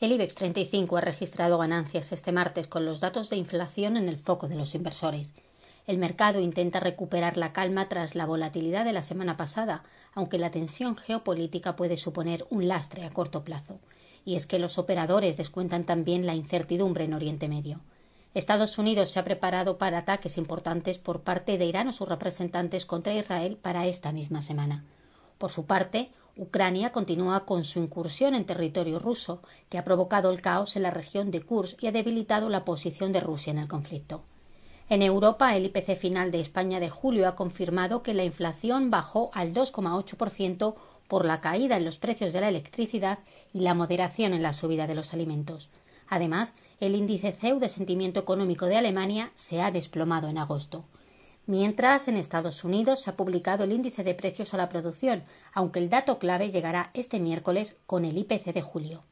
El IBEX 35 ha registrado ganancias este martes con los datos de inflación en el foco de los inversores. El mercado intenta recuperar la calma tras la volatilidad de la semana pasada, aunque la tensión geopolítica puede suponer un lastre a corto plazo. Y es que los operadores descuentan también la incertidumbre en Oriente Medio. Estados Unidos se ha preparado para ataques importantes por parte de Irán o sus representantes contra Israel para esta misma semana. Por su parte, Ucrania continúa con su incursión en territorio ruso, que ha provocado el caos en la región de Kursk y ha debilitado la posición de Rusia en el conflicto. En Europa, el IPC final de España de julio ha confirmado que la inflación bajó al 2,8% por la caída en los precios de la electricidad y la moderación en la subida de los alimentos. Además, el índice CEU de sentimiento económico de Alemania se ha desplomado en agosto. Mientras, en Estados Unidos se ha publicado el índice de precios a la producción, aunque el dato clave llegará este miércoles con el IPC de julio.